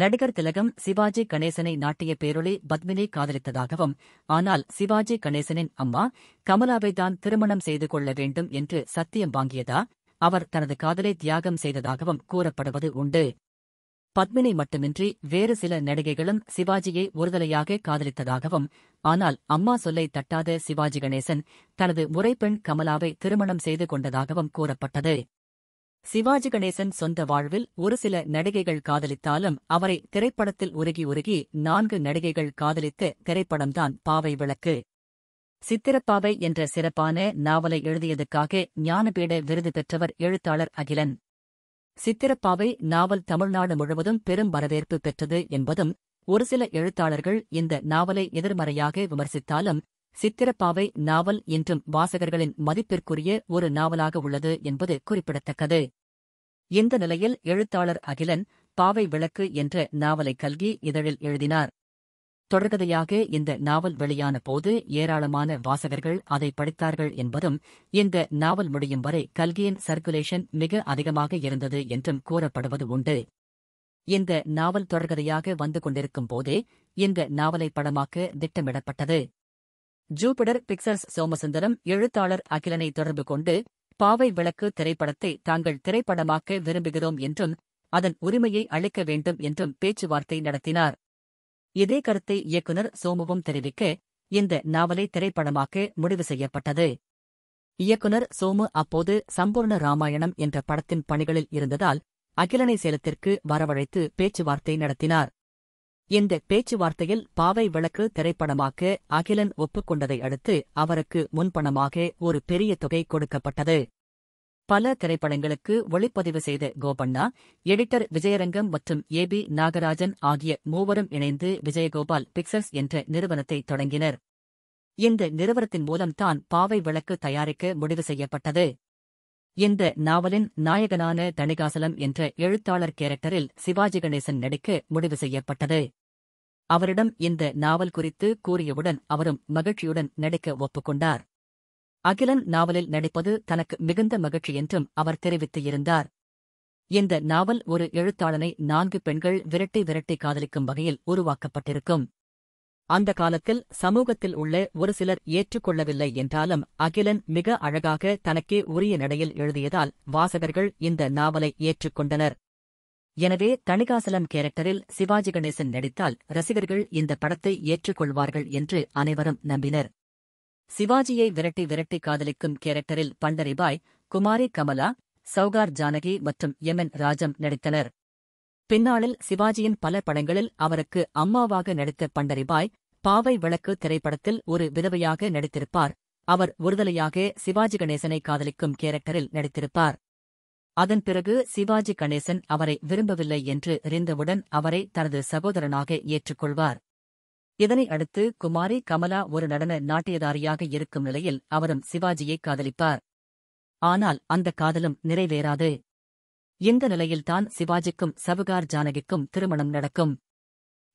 நடிகர் திலகம் சிவாஜி கணேசனை நாட்டிய பேரொளி பத்மினி காதலித்ததாகவும் ஆனால் சிவாஜி கணேசனின் அம்மா கமலாவை தான் திருமணம் செய்து கொள்ள வேண்டும் என்று சத்தியம் வாங்கியதா அவர் தனது காதலை தியாகம் செய்ததாகவும் கூறப்படுவது உண்டு பத்மினி மட்டுமின்றி வேறு சில நடிகைகளும் சிவாஜியை ஒருதலையாக காதலித்ததாகவும் ஆனால் அம்மா சொல்லை தட்டாத சிவாஜி கணேசன் தனது முறைப்பெண் கமலாவை திருமணம் செய்து கொண்டதாகவும் கூறப்பட்டது சிவாஜி கணேசன் சொந்த வாழ்வில் ஒரு சில நடிகைகள் காதலித்தாலும் அவரை திரைப்படத்தில் உருகி உருகி நான்கு நடிகைகள் காதலித்த திரைப்படம்தான் பாவை விளக்கு சித்திரப்பாவை என்ற சிறப்பான நாவலை எழுதியதுக்காக ஞானபீட விருது பெற்றவர் எழுத்தாளர் அகிலன் சித்திரப்பாவை நாவல் தமிழ்நாடு முழுவதும் பெரும் வரவேற்பு பெற்றது என்பதும் ஒரு சில எழுத்தாளர்கள் இந்த நாவலை எதிர்மறையாக விமர்சித்தாலும் சித்திரப்பாவை நாவல் என்றும் வாசகர்களின் மதிப்பிற்குரிய ஒரு நாவலாக உள்ளது என்பது குறிப்பிடத்தக்கது இந்த நிலையில் எழுத்தாளர் அகிலன் பாவை விளக்கு என்ற நாவலை கல்கி இதழில் எழுதினார் தொடர்கதையாக இந்த நாவல் வெளியான போது ஏராளமான வாசகர்கள் அதை படித்தார்கள் என்பதும் இந்த நாவல் முடியும் வரை கல்கியின் சர்க்குலேஷன் மிக அதிகமாக இருந்தது என்றும் கூறப்படுவது உண்டு இந்த நாவல் தொடர்கதையாக வந்து கொண்டிருக்கும் போதே இந்த நாவலை படமாக்க திட்டமிடப்பட்டது ஜூபிடர் பிக்சர்ஸ் சோமசுந்தரம் எழுத்தாளர் அகிலனை தொடர்பு கொண்டு பாவை விளக்கு திரைப்படத்தை தாங்கள் திரைப்படமாக்க விரும்புகிறோம் என்றும் அதன் உரிமையை அளிக்க வேண்டும் என்றும் பேச்சுவார்த்தை நடத்தினார் இதே கருத்தை இயக்குனர் சோமுவும் தெரிவிக்க இந்த நாவலை திரைப்படமாக்க முடிவு செய்யப்பட்டது இயக்குனர் சோமு அப்போது சம்பூர்ண ராமாயணம் என்ற படத்தின் பணிகளில் இருந்ததால் அகிலனை சேலத்திற்கு வரவழைத்து பேச்சுவார்த்தை நடத்தினார் இந்த பேச்சுவார்த்தையில் பாவை விளக்கு திரைப்படமாக்க அகிலன் ஒப்புக்கொண்டதை அடுத்து அவருக்கு முன்பணமாக ஒரு பெரிய தொகை கொடுக்கப்பட்டது பல திரைப்படங்களுக்கு ஒளிப்பதிவு செய்த கோபண்ணா எடிட்டர் விஜயரங்கம் மற்றும் ஏ பி நாகராஜன் ஆகிய மூவரும் இணைந்து விஜயகோபால் பிக்சர்ஸ் என்ற நிறுவனத்தை தொடங்கினர் இந்த நிறுவனத்தின் மூலம்தான் பாவை விளக்கு தயாரிக்க முடிவு செய்யப்பட்டது இந்த நாவலின் நாயகனான தணிகாசலம் என்ற எழுத்தாளர் கேரக்டரில் சிவாஜி கணேசன் நடிக்க முடிவு செய்யப்பட்டது அவரிடம் இந்த நாவல் குறித்து கூறியவுடன் அவரும் மகிழ்ச்சியுடன் நடிக்க ஒப்புக்கொண்டார் அகிலன் நாவலில் நடிப்பது தனக்கு மிகுந்த மகிழ்ச்சி என்றும் அவர் தெரிவித்து இருந்தார் இந்த நாவல் ஒரு எழுத்தாளனை நான்கு பெண்கள் விரட்டி விரட்டி காதலிக்கும் வகையில் உருவாக்கப்பட்டிருக்கும் அந்த காலத்தில் சமூகத்தில் உள்ள ஒரு சிலர் ஏற்றுக்கொள்ளவில்லை என்றாலும் அகிலன் மிக அழகாக தனக்கே உரிய நடையில் எழுதியதால் வாசகர்கள் இந்த நாவலை ஏற்றுக்கொண்டனர் எனவே தணிகாசலம் கேரக்டரில் சிவாஜி கணேசன் நடித்தால் ரசிகர்கள் இந்த படத்தை ஏற்றுக்கொள்வார்கள் என்று அனைவரும் நம்பினர் சிவாஜியை விரட்டி விரட்டி காதலிக்கும் கேரக்டரில் பண்டரிபாய் குமாரி கமலா சௌகார் ஜானகி மற்றும் எம் என் ராஜம் நடித்தனர் பின்னாளில் சிவாஜியின் பல படங்களில் அவருக்கு அம்மாவாக நடித்த பண்டரிபாய் பாவை விளக்கு திரைப்படத்தில் ஒரு விதவையாக நடித்திருப்பார் அவர் ஒருதலையாக சிவாஜி கணேசனை காதலிக்கும் கேரக்டரில் நடித்திருப்பார் அதன் பிறகு சிவாஜி கணேசன் அவரை விரும்பவில்லை என்று அறிந்தவுடன் அவரை தனது சகோதரனாக ஏற்றுக்கொள்வார் இதனை அடுத்து குமாரி கமலா ஒரு நடன நாட்டியதாரியாக இருக்கும் நிலையில் அவரும் சிவாஜியை காதலிப்பார் ஆனால் அந்த காதலும் நிறைவேறாது இந்த நிலையில்தான் சிவாஜிக்கும் சவுகார் ஜானகிக்கும் திருமணம் நடக்கும்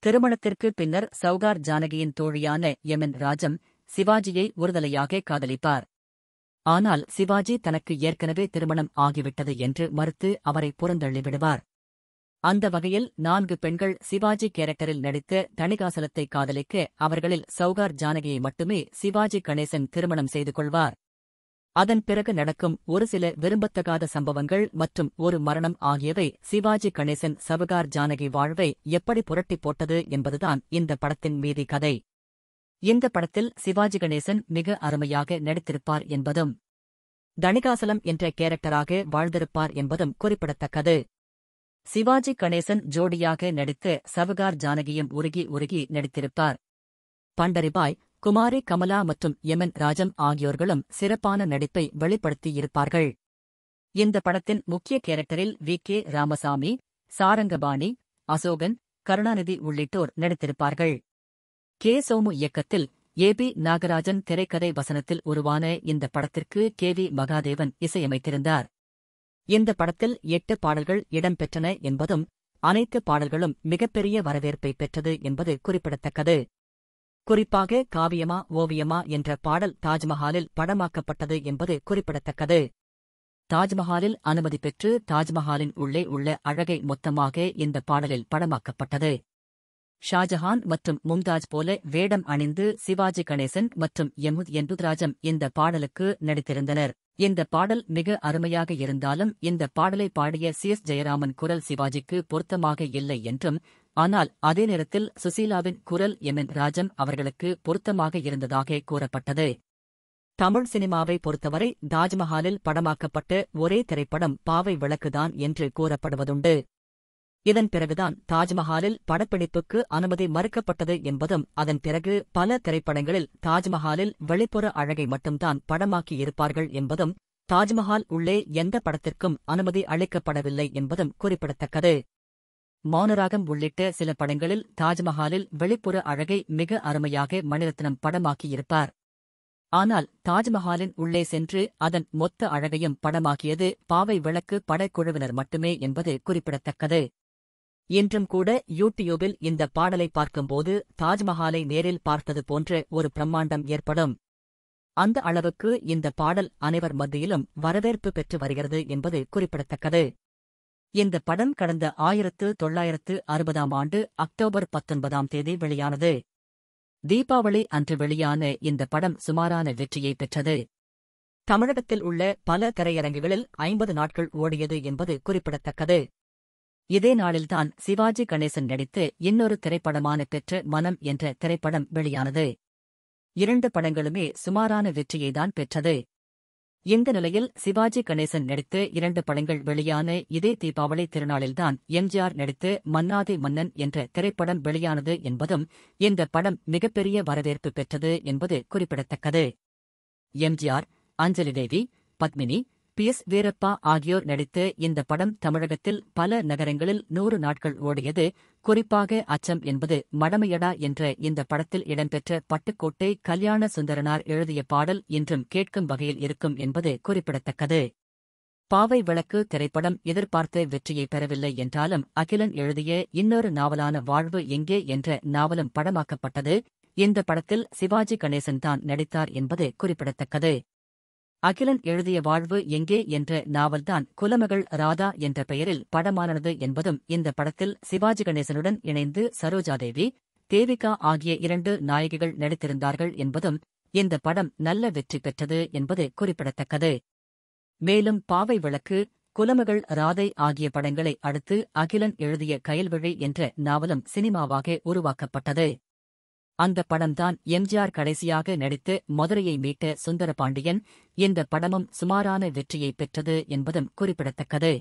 திருமணத்திற்கு பின்னர் சவுகார் ஜானகியின் தோழியான என் ராஜம் சிவாஜியை ஒருதலையாக காதலிப்பார் ஆனால் சிவாஜி தனக்கு ஏற்கனவே திருமணம் ஆகிவிட்டது என்று மறுத்து அவரை புறந்தள்ளிவிடுவார் அந்த வகையில் நான்கு பெண்கள் சிவாஜி கேரக்டரில் நடித்து தணிகாசலத்தை காதலிக்க அவர்களில் சௌகார் ஜானகியை மட்டுமே சிவாஜி கணேசன் திருமணம் செய்து கொள்வார் அதன் பிறகு நடக்கும் ஒரு சில விரும்பத்தகாத சம்பவங்கள் மற்றும் ஒரு மரணம் ஆகியவை சிவாஜி கணேசன் சவகார் ஜானகி வாழ்வை எப்படி புரட்டி போட்டது என்பதுதான் இந்த படத்தின் மீதி கதை இந்த படத்தில் சிவாஜி கணேசன் மிக அருமையாக நடித்திருப்பார் என்பதும் தணிகாசலம் என்ற கேரக்டராக வாழ்ந்திருப்பார் என்பதும் குறிப்பிடத்தக்கது சிவாஜி கணேசன் ஜோடியாக நடித்து சவகார் ஜானகியும் உருகி உருகி நடித்திருப்பார் பண்டரிபாய் குமாரி கமலா மற்றும் எமன் ராஜம் ஆகியோர்களும் சிறப்பான நடிப்பை வெளிப்படுத்தியிருப்பார்கள் இந்த படத்தின் முக்கிய கேரக்டரில் வி கே ராமசாமி சாரங்கபாணி அசோகன் கருணாநிதி உள்ளிட்டோர் நடித்திருப்பார்கள் கே சோமு இயக்கத்தில் ஏ பி நாகராஜன் திரைக்கதை வசனத்தில் உருவான இந்த படத்திற்கு கே வி மகாதேவன் இசையமைத்திருந்தார் இந்த படத்தில் எட்டு பாடல்கள் இடம்பெற்றன என்பதும் அனைத்து பாடல்களும் மிகப்பெரிய வரவேற்பை பெற்றது என்பது குறிப்பிடத்தக்கது குறிப்பாக காவியமா ஓவியமா என்ற பாடல் தாஜ்மஹாலில் படமாக்கப்பட்டது என்பது குறிப்பிடத்தக்கது தாஜ்மஹாலில் அனுமதி பெற்று தாஜ்மஹாலின் உள்ளே உள்ள அழகை மொத்தமாக இந்த பாடலில் படமாக்கப்பட்டது ஷாஜஹான் மற்றும் மும்தாஜ் போல வேடம் அணிந்து சிவாஜி கணேசன் மற்றும் யமுத் எம்புத்ராஜம் இந்த பாடலுக்கு நடித்திருந்தனர் இந்த பாடல் மிக அருமையாக இருந்தாலும் இந்த பாடலை பாடிய சி எஸ் ஜெயராமன் குரல் சிவாஜிக்கு பொருத்தமாக இல்லை என்றும் ஆனால் அதே நேரத்தில் சுசீலாவின் குரல் எம் ராஜம் ராஜன் அவர்களுக்கு பொருத்தமாக இருந்ததாக கூறப்பட்டது தமிழ் சினிமாவை பொறுத்தவரை தாஜ்மஹாலில் படமாக்கப்பட்ட ஒரே திரைப்படம் பாவை விளக்குதான் என்று கூறப்படுவதுண்டு இதன் பிறகுதான் தாஜ்மஹாலில் படப்பிடிப்புக்கு அனுமதி மறுக்கப்பட்டது என்பதும் அதன் பிறகு பல திரைப்படங்களில் தாஜ்மஹாலில் வெளிப்புற அழகை மட்டும்தான் படமாக்கியிருப்பார்கள் என்பதும் தாஜ்மஹால் உள்ளே எந்த படத்திற்கும் அனுமதி அளிக்கப்படவில்லை என்பதும் குறிப்பிடத்தக்கது மௌனராகம் உள்ளிட்ட சில படங்களில் தாஜ்மஹாலில் வெளிப்புற அழகை மிக அருமையாக மணிரத்னம் படமாக்கியிருப்பார் ஆனால் தாஜ்மஹாலின் உள்ளே சென்று அதன் மொத்த அழகையும் படமாக்கியது பாவை விளக்கு படக்குழுவினர் மட்டுமே என்பது குறிப்பிடத்தக்கது இன்றும் கூட யூடியூபில் இந்த பாடலை பார்க்கும்போது தாஜ்மஹாலை நேரில் பார்த்தது போன்ற ஒரு பிரம்மாண்டம் ஏற்படும் அந்த அளவுக்கு இந்த பாடல் அனைவர் மத்தியிலும் வரவேற்பு பெற்று வருகிறது என்பது குறிப்பிடத்தக்கது இந்த படம் கடந்த ஆயிரத்து தொள்ளாயிரத்து அறுபதாம் ஆண்டு அக்டோபர் பத்தொன்பதாம் தேதி வெளியானது தீபாவளி அன்று வெளியான இந்த படம் சுமாரான வெற்றியை பெற்றது தமிழகத்தில் உள்ள பல திரையரங்குகளில் ஐம்பது நாட்கள் ஓடியது என்பது குறிப்பிடத்தக்கது இதே நாளில்தான் சிவாஜி கணேசன் நடித்து இன்னொரு திரைப்படமான பெற்ற மனம் என்ற திரைப்படம் வெளியானது இரண்டு படங்களுமே சுமாரான வெற்றியை தான் பெற்றது இந்த நிலையில் சிவாஜி கணேசன் நடித்து இரண்டு படங்கள் வெளியான இதே தீபாவளி திருநாளில்தான் எம்ஜிஆர் நடித்து மன்னாதே மன்னன் என்ற திரைப்படம் வெளியானது என்பதும் இந்த படம் மிகப்பெரிய வரவேற்பு பெற்றது என்பது குறிப்பிடத்தக்கது MGR Anjali Devi Padmini P S Veerappa ஆகியோர் நடித்த இந்த படம் தமிழகத்தில் பல நகரங்களில் நூறு நாட்கள் ஓடியது குறிப்பாக அச்சம் என்பது மடமையடா என்ற இந்த படத்தில் இடம்பெற்ற பட்டுக்கோட்டை கல்யாண சுந்தரனார் எழுதிய பாடல் இன்றும் கேட்கும் வகையில் இருக்கும் என்பது குறிப்பிடத்தக்கது பாவை விளக்கு திரைப்படம் எதிர்பார்த்த வெற்றியை பெறவில்லை என்றாலும் அகிலன் எழுதிய இன்னொரு நாவலான வாழ்வு எங்கே என்ற நாவலும் படமாக்கப்பட்டது இந்த படத்தில் சிவாஜி கணேசன் தான் நடித்தார் என்பது குறிப்பிடத்தக்கது அகிலன் எழுதிய வாழ்வு எங்கே என்ற நாவல்தான் குலமகள் ராதா என்ற பெயரில் படமானது என்பதும் இந்த படத்தில் சிவாஜி கணேசனுடன் இணைந்து சரோஜாதேவி தேவிகா ஆகிய இரண்டு நாயகிகள் நடித்திருந்தார்கள் என்பதும் இந்த படம் நல்ல வெற்றி பெற்றது என்பது குறிப்பிடத்தக்கது மேலும் பாவை விளக்கு குலமகள் ராதை ஆகிய படங்களை அடுத்து அகிலன் எழுதிய கயல்விழி என்ற நாவலும் சினிமாவாக உருவாக்கப்பட்டது அந்த படம்தான் எம்ஜிஆர் கடைசியாக நடித்து மதுரையை மீட்ட சுந்தரபாண்டியன் இந்த படமும் சுமாரான வெற்றியை பெற்றது என்பதும் குறிப்பிடத்தக்கது